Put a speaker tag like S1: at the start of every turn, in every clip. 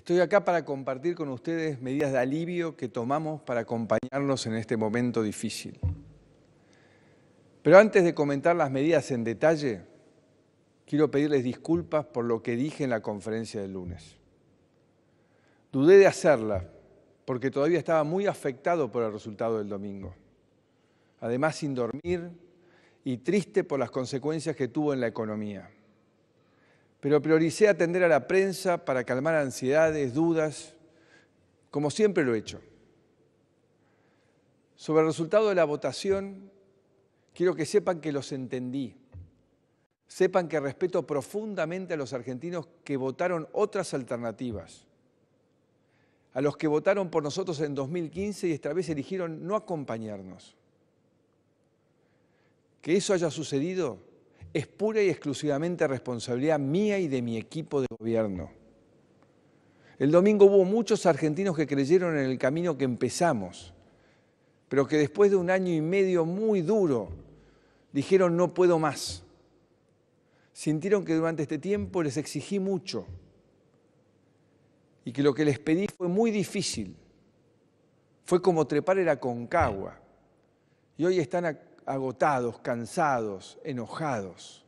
S1: Estoy acá para compartir con ustedes medidas de alivio que tomamos para acompañarnos en este momento difícil. Pero antes de comentar las medidas en detalle, quiero pedirles disculpas por lo que dije en la conferencia del lunes. Dudé de hacerla porque todavía estaba muy afectado por el resultado del domingo. Además, sin dormir y triste por las consecuencias que tuvo en la economía pero prioricé atender a la prensa para calmar ansiedades, dudas, como siempre lo he hecho. Sobre el resultado de la votación, quiero que sepan que los entendí. Sepan que respeto profundamente a los argentinos que votaron otras alternativas, a los que votaron por nosotros en 2015 y esta vez eligieron no acompañarnos. Que eso haya sucedido es pura y exclusivamente responsabilidad mía y de mi equipo de gobierno. El domingo hubo muchos argentinos que creyeron en el camino que empezamos, pero que después de un año y medio muy duro dijeron no puedo más. Sintieron que durante este tiempo les exigí mucho y que lo que les pedí fue muy difícil. Fue como trepar el Aconcagua. Y hoy están agotados, cansados, enojados.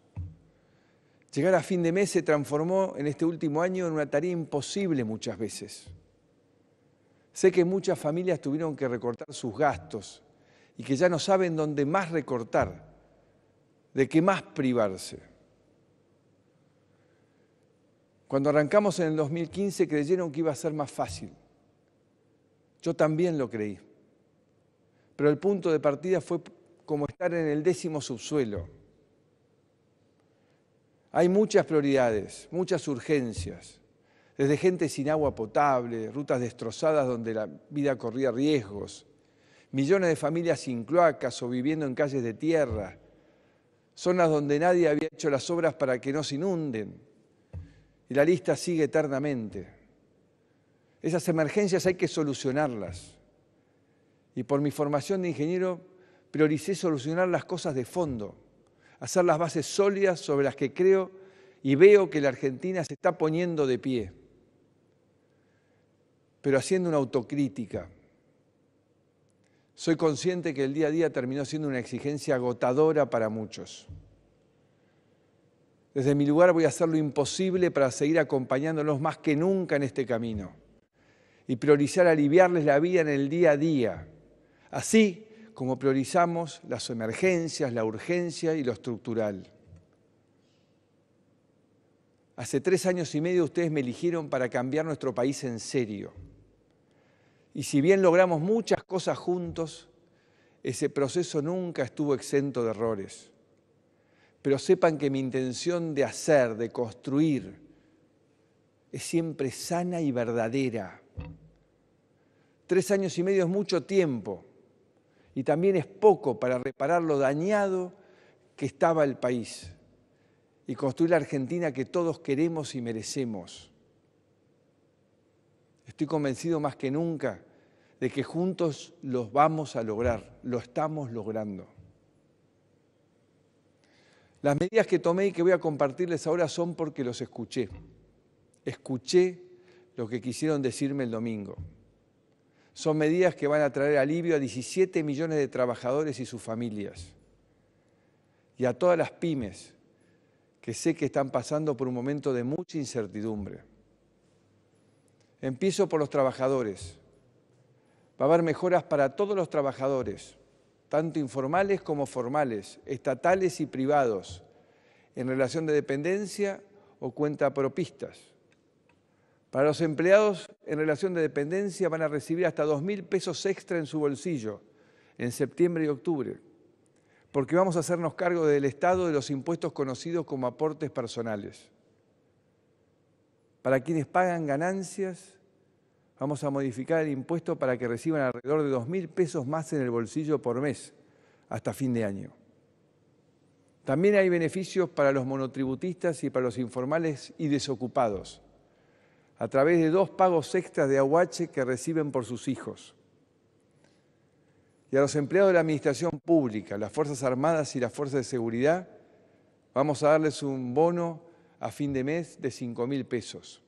S1: Llegar a fin de mes se transformó en este último año en una tarea imposible muchas veces. Sé que muchas familias tuvieron que recortar sus gastos y que ya no saben dónde más recortar, de qué más privarse. Cuando arrancamos en el 2015 creyeron que iba a ser más fácil. Yo también lo creí. Pero el punto de partida fue como estar en el décimo subsuelo. Hay muchas prioridades, muchas urgencias, desde gente sin agua potable, rutas destrozadas donde la vida corría riesgos, millones de familias sin cloacas o viviendo en calles de tierra, zonas donde nadie había hecho las obras para que no se inunden. Y la lista sigue eternamente. Esas emergencias hay que solucionarlas. Y por mi formación de ingeniero, prioricé solucionar las cosas de fondo, hacer las bases sólidas sobre las que creo y veo que la Argentina se está poniendo de pie, pero haciendo una autocrítica. Soy consciente que el día a día terminó siendo una exigencia agotadora para muchos. Desde mi lugar voy a hacer lo imposible para seguir acompañándolos más que nunca en este camino y priorizar aliviarles la vida en el día a día. Así como priorizamos las emergencias, la urgencia y lo estructural. Hace tres años y medio ustedes me eligieron para cambiar nuestro país en serio. Y si bien logramos muchas cosas juntos, ese proceso nunca estuvo exento de errores. Pero sepan que mi intención de hacer, de construir, es siempre sana y verdadera. Tres años y medio es mucho tiempo y también es poco para reparar lo dañado que estaba el país y construir la Argentina que todos queremos y merecemos. Estoy convencido más que nunca de que juntos los vamos a lograr, lo estamos logrando. Las medidas que tomé y que voy a compartirles ahora son porque los escuché. Escuché lo que quisieron decirme el domingo. Son medidas que van a traer alivio a 17 millones de trabajadores y sus familias. Y a todas las pymes que sé que están pasando por un momento de mucha incertidumbre. Empiezo por los trabajadores. Va a haber mejoras para todos los trabajadores, tanto informales como formales, estatales y privados, en relación de dependencia o cuenta propistas. Para los empleados en relación de dependencia van a recibir hasta 2.000 pesos extra en su bolsillo en septiembre y octubre, porque vamos a hacernos cargo del Estado de los impuestos conocidos como aportes personales. Para quienes pagan ganancias, vamos a modificar el impuesto para que reciban alrededor de 2.000 pesos más en el bolsillo por mes hasta fin de año. También hay beneficios para los monotributistas y para los informales y desocupados a través de dos pagos extras de aguache que reciben por sus hijos. Y a los empleados de la Administración Pública, las Fuerzas Armadas y las Fuerzas de Seguridad, vamos a darles un bono a fin de mes de 5 mil pesos.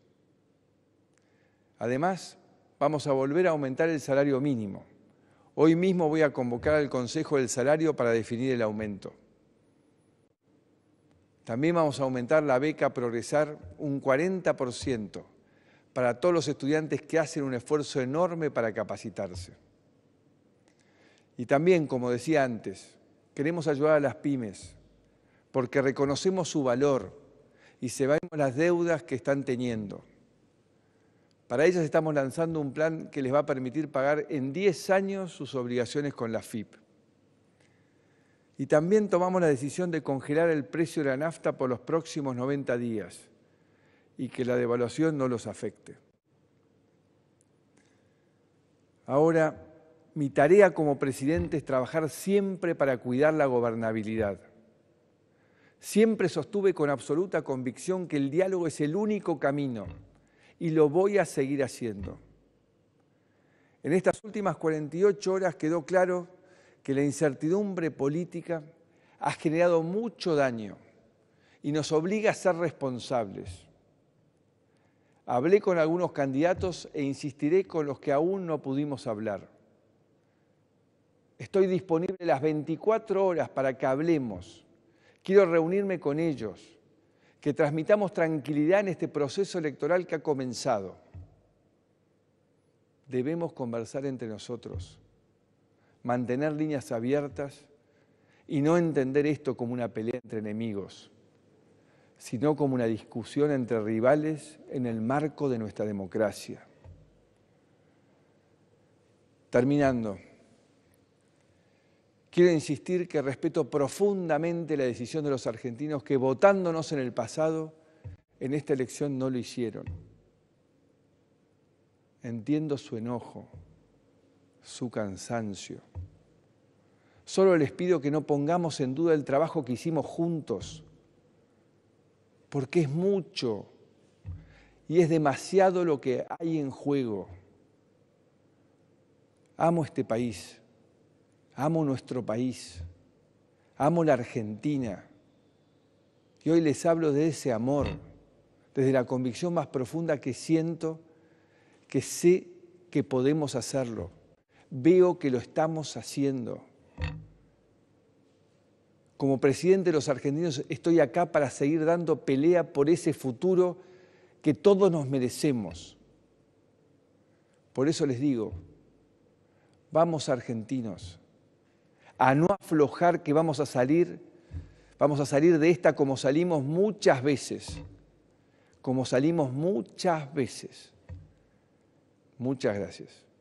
S1: Además, vamos a volver a aumentar el salario mínimo. Hoy mismo voy a convocar al Consejo del Salario para definir el aumento. También vamos a aumentar la beca Progresar un 40% para todos los estudiantes que hacen un esfuerzo enorme para capacitarse. Y también, como decía antes, queremos ayudar a las pymes, porque reconocemos su valor y se van las deudas que están teniendo. Para ellas estamos lanzando un plan que les va a permitir pagar en 10 años sus obligaciones con la FIP. Y también tomamos la decisión de congelar el precio de la nafta por los próximos 90 días y que la devaluación no los afecte. Ahora, mi tarea como presidente es trabajar siempre para cuidar la gobernabilidad. Siempre sostuve con absoluta convicción que el diálogo es el único camino y lo voy a seguir haciendo. En estas últimas 48 horas quedó claro que la incertidumbre política ha generado mucho daño y nos obliga a ser responsables. Hablé con algunos candidatos e insistiré con los que aún no pudimos hablar. Estoy disponible las 24 horas para que hablemos. Quiero reunirme con ellos, que transmitamos tranquilidad en este proceso electoral que ha comenzado. Debemos conversar entre nosotros, mantener líneas abiertas y no entender esto como una pelea entre enemigos sino como una discusión entre rivales en el marco de nuestra democracia. Terminando, quiero insistir que respeto profundamente la decisión de los argentinos que votándonos en el pasado, en esta elección no lo hicieron. Entiendo su enojo, su cansancio. Solo les pido que no pongamos en duda el trabajo que hicimos juntos porque es mucho y es demasiado lo que hay en juego. Amo este país, amo nuestro país, amo la Argentina. Y hoy les hablo de ese amor, desde la convicción más profunda que siento, que sé que podemos hacerlo. Veo que lo estamos haciendo. Como presidente de los argentinos estoy acá para seguir dando pelea por ese futuro que todos nos merecemos. Por eso les digo, vamos argentinos, a no aflojar que vamos a salir, vamos a salir de esta como salimos muchas veces, como salimos muchas veces. Muchas gracias.